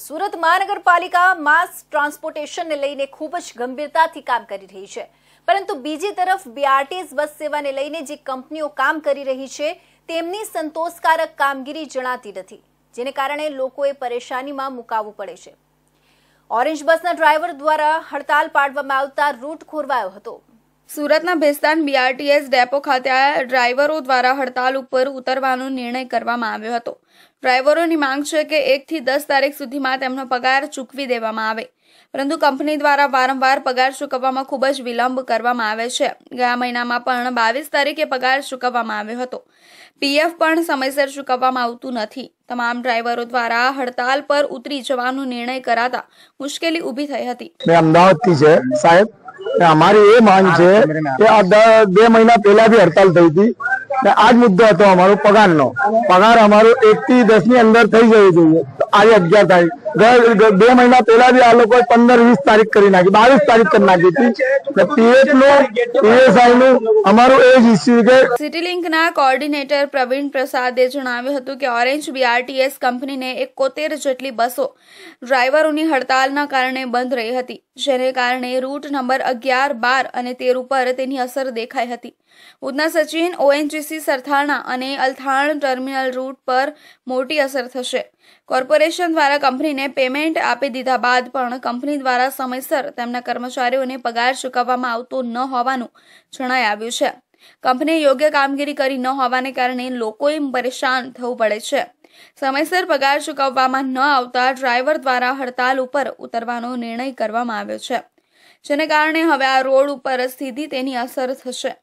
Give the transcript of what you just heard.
સુરત મહાનગરપાલિકા માસ ટ્રાન્સપોર્ટેશનને લઈને ખૂબ જ ગંભીરતાથી કામ કરી રહી છે પરંતુ બીજી તરફ બીઆરટીએસ બસ સેવાને લઈને જે કંપનીઓ કામ કરી રહી છે તેમની સંતોષકારક કામગીરી જણાતી નથી જેને કારણે લોકોએ પરેશાનીમાં મુકાવવું પડે છે ઓરેન્જ બસના ડ્રાઈવર દ્વારા હડતાલ પાડવામાં આવતા રૂટ ખોરવાયો હતો સુરતના ભેસ્તાન બીઆરટીએસ ડેપો ખાતે ડ્રાઈવરો દ્વારા હડતાલ ઉપર ઉતરવાનો નિર્ણય કરવામાં આવ્યો હતો ડ્રાઈવરોની માંગ છે કે એકથી દસ તારીખ સુધીમાં તેમનો પગાર ચૂકવી દેવામાં આવે પરંતુ કંપની દ્વારા વારંવાર પગાર ચૂકવવામાં ખૂબ જ વિલંબ કરવામાં આવે છે ગયા મહિનામાં પણ બાવીસ તારીખે પગાર ચૂકવવામાં આવ્યો હતો પીએફ પણ સમયસર ચૂકવવામાં આવતું નથી તમામ ડ્રાઈવરો દ્વારા હડતાલ પર ઉતરી જવાનો નિર્ણય કરાતા મુશ્કેલી ઊભી થઈ હતી અમદાવાદથી છે સાહેબ અમારી એ માંગ છે કે આ બે મહિના પહેલા બી હડતાલ થઈ હતી આ જ મુદ્દો હતો અમારો પગારનો પગાર અમારો એક થી દસ ની અંદર થઈ જવો જોઈએ આજે અગિયાર તારીખ બે મહિના પહેલા આ લોકોએ પંદર વીસ તારીખ કરી નાખી બાવીસ તારીખ કરી નાખી હતી પીએફ નું કોર્ડિનેટર પ્રવીણ પ્રસાદે જણાવ્યું હતું કે ઓરેન્જ બીઆરટીએસ કંપનીને એકોતેર જેટલી બસો ડ્રાઈવરોની હડતાલના કારણે બંધ રહી હતી જેને કારણે રૂટ નંબર અગિયાર બાર અને તેર ઉપર તેની અસર દેખાઈ હતી ઉધના સચિન ઓએનજીસી સરથાણા અને અલથાણ ટર્મિનલ રૂટ પર મોટી અસર થશે કોર્પોરેશન દ્વારા કંપનીને તેમને પેમેન્ટ આપી દીધા બાદ પણ કંપની દ્વારા સમયસર તેમના કર્મચારીઓને પગાર ચૂકવવામાં આવતો ન હોવાનું જણાઈ આવ્યું છે કંપનીએ યોગ્ય કામગીરી કરી ન હોવાને કારણે લોકોએ પરેશાન થવું પડે છે સમયસર પગાર ચૂકવવામાં ન આવતા ડ્રાઈવર દ્વારા હડતાલ ઉપર ઉતરવાનો નિર્ણય કરવામાં આવ્યો છે જેને કારણે હવે આ રોડ ઉપર સ્થિતિ તેની અસર થશે